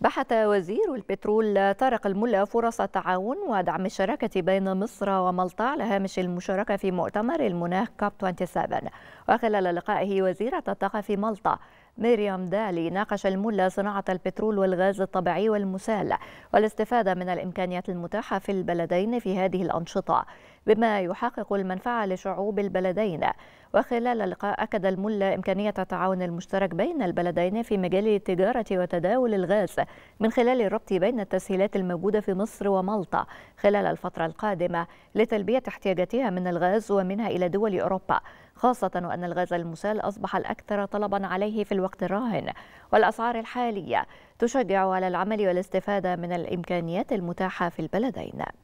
بحث وزير البترول طارق الملا فرص التعاون ودعم الشراكة بين مصر وملطا على هامش المشاركة في مؤتمر المناخ كاب 27 وخلال لقائه وزيرة الطاقة في مالطا مريم دالي ناقش الملا صناعة البترول والغاز الطبيعي والمسال والاستفادة من الإمكانيات المتاحة في البلدين في هذه الأنشطة بما يحقق المنفعة لشعوب البلدين وخلال اللقاء أكد الملا إمكانية التعاون المشترك بين البلدين في مجال التجارة وتداول الغاز من خلال الربط بين التسهيلات الموجودة في مصر ومالطا خلال الفترة القادمة لتلبية احتياجاتها من الغاز ومنها إلى دول أوروبا خاصة وأن الغاز المسال أصبح الأكثر طلبا عليه في الوقت الراهن والأسعار الحالية تشجع على العمل والاستفادة من الإمكانيات المتاحة في البلدين